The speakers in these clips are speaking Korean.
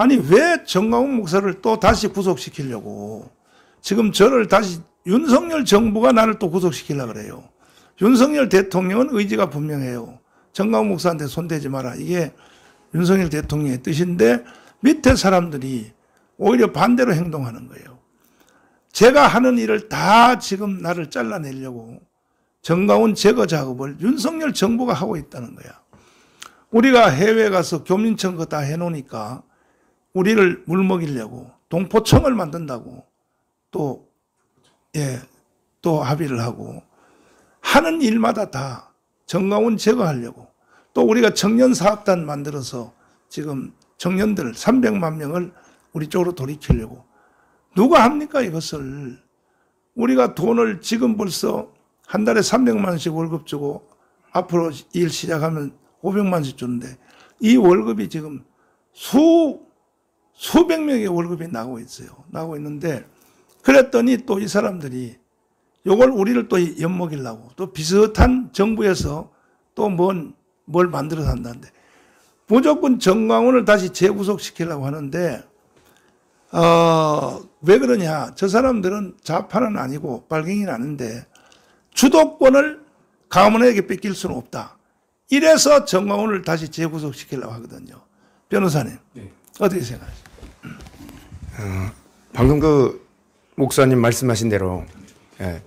아니 왜 정광훈 목사를 또 다시 구속시키려고 지금 저를 다시 윤석열 정부가 나를 또 구속시키려 그래요. 윤석열 대통령은 의지가 분명해요. 정광훈 목사한테 손대지 마라. 이게 윤석열 대통령의 뜻인데 밑에 사람들이 오히려 반대로 행동하는 거예요. 제가 하는 일을 다 지금 나를 잘라내려고 정가운 제거 작업을 윤석열 정부가 하고 있다는 거야. 우리가 해외 가서 교민청 거다 해놓으니까 우리를 물먹이려고 동포청을 만든다고 또, 예, 또 합의를 하고 하는 일마다 다 정가원 제거하려고 또 우리가 청년사업단 만들어서 지금 청년들 300만 명을 우리 쪽으로 돌이키려고 누가 합니까 이것을 우리가 돈을 지금 벌써 한 달에 300만 원씩 월급 주고 앞으로 일 시작하면 500만 원씩 주는데 이 월급이 지금 수 수백 명의 월급이 나고 있어요. 나고 있는데 그랬더니 또 이 사람들이 요걸 우리를 또 엿먹이려고 또 비슷한 정부에서 또 뭔 뭘 만들어서 한다는데 무조건 정광훈을 다시 재구속시키려고 하는데 어, 왜 그러냐? 저 사람들은 좌파는 아니고 빨갱이는 아닌데 주도권을 강원에게 뺏길 수는 없다. 이래서 정광훈을 다시 재구속시키려고 하거든요. 변호사님, 네. 어떻게 생각하세요? 어, 방금 그 목사님 말씀하신 대로 예,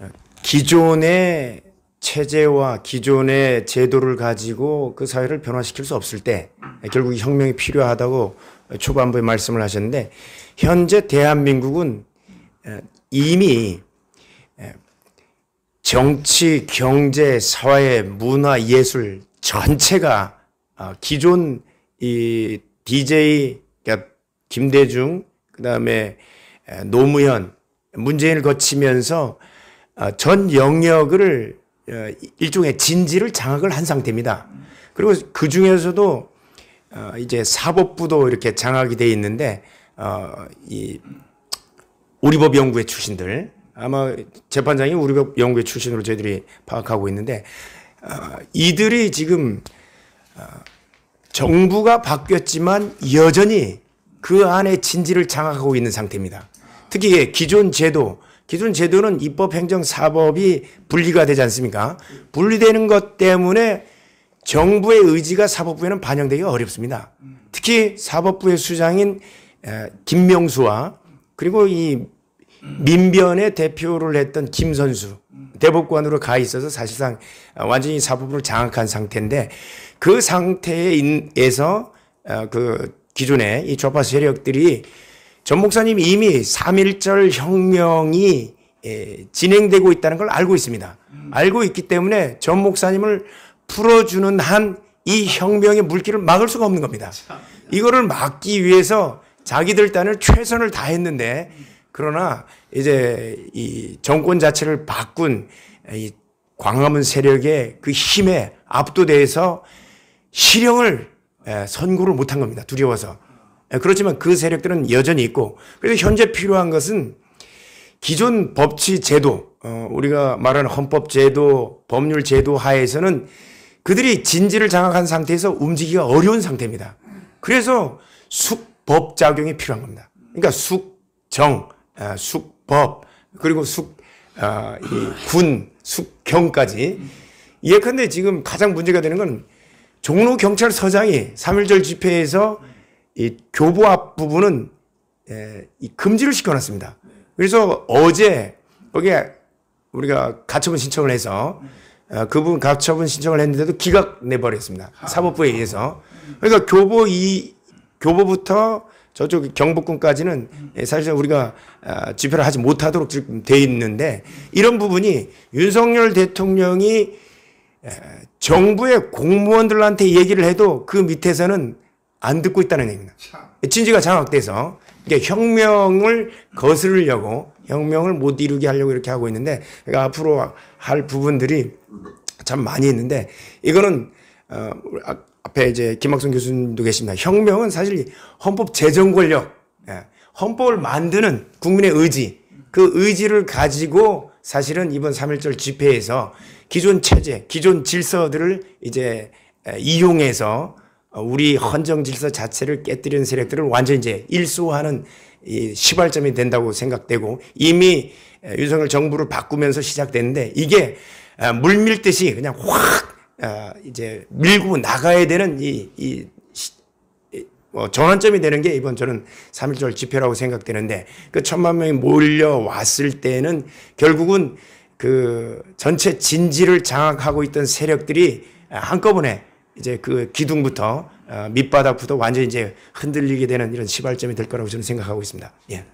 예, 기존의 체제와 기존의 제도를 가지고 그 사회를 변화시킬 수 없을 때 예, 결국 혁명이 필요하다고 초반부에 말씀을 하셨는데 현재 대한민국은 이미 정치, 경제, 사회, 문화, 예술 전체가 아, 기존 이 DJ 그러니까 김대중, 그 다음에 노무현, 문재인을 거치면서 아, 전 영역을 어, 일종의 진지를 장악을 한 상태입니다. 그리고 그 중에서도 어, 이제 사법부도 이렇게 장악이 돼 있는데 어, 이 우리법 연구회 출신들 아마 재판장이 우리법 연구회 출신으로 저희들이 파악하고 있는데 이들이 지금 정부가 바뀌었지만 여전히 그 안에 진지를 장악하고 있는 상태입니다. 특히 기존 제도, 기존 제도는 입법, 행정, 사법이 분리가 되지 않습니까? 분리되는 것 때문에 정부의 의지가 사법부에는 반영되기 어렵습니다. 특히 사법부의 수장인 김명수와 그리고 이 민변의 대표를 했던 김선수 대법관으로 가 있어서 사실상 완전히 사법부를 장악한 상태인데 그 상태에서 어, 그 기존에 이 좌파 세력들이 전 목사님 이미 3.1절 혁명이 예, 진행되고 있다는 걸 알고 있습니다. 음. 알고 있기 때문에 전 목사님을 풀어주는 한 이 혁명의 물기를 막을 수가 없는 겁니다. 이거를 막기 위해서 자기들 딴을 최선을 다했는데 그러나 이제 이 정권 자체를 바꾼 이 광화문 세력의 그 힘에 압도돼서 실형을 예, 선고를 못 한 겁니다. 두려워서. 예, 그렇지만 그 세력들은 여전히 있고 그래서 현재 필요한 것은 기존 법치 제도 어, 우리가 말하는 헌법 제도 법률 제도 하에서는 그들이 진지를 장악한 상태에서 움직이기가 어려운 상태입니다. 그래서 숙법 작용이 필요한 겁니다. 그러니까 숙정, 아, 숙법 그리고 숙군, 아, 숙경까지 예컨대 지금 가장 문제가 되는 건 종로 경찰서장이 3.1절 집회에서 이 교보 앞 부분은 에, 이 금지를 시켜놨습니다. 그래서 어제 거기에 우리가 가처분 신청을 해서 어, 그 부분 가처분 신청을 했는데도 기각 내버렸습니다. 아. 사법부에 의해서. 그러니까 교보 이 교보부터 저쪽 경복궁까지는 예, 사실상 우리가 아, 집회를 하지 못하도록 지금 돼 있는데 이런 부분이 윤석열 대통령이 정부의 공무원들한테 얘기를 해도 그 밑에서는 안 듣고 있다는 얘기입니다. 진지가 장악돼서 그러 혁명을 거스르려고 혁명을 못 이루게 하려고 이렇게 하고 있는데 그러니까 앞으로 할 부분들이 참 많이 있는데 이거는 어, 앞에 이제 김학성 교수님도 계십니다. 혁명은 사실 헌법 제정 권력, 예, 헌법을 만드는 국민의 의지, 그 의지를 가지고 사실은 이번 3.1절 집회에서 기존 체제, 기존 질서들을 이제 이용해서 어, 우리 헌정 질서 자체를 깨뜨리는 세력들을 완전히 이제 일소화하는 이 시발점이 된다고 생각되고 이미 윤석열 정부를 바꾸면서 시작됐는데 이게 어, 물밀듯이 그냥 확 어, 이제 밀고 나가야 되는 이, 이뭐 전환점이 되는 게 이번 저는 3.1절 집회라고 생각되는데 그 천만 명이 몰려왔을 때는 결국은 그 전체 진지를 장악하고 있던 세력들이 한꺼번에 이제 그 기둥부터 어, 밑바닥부터 완전히 이제 흔들리게 되는 이런 시발점이 될 거라고 저는 생각하고 있습니다. 예.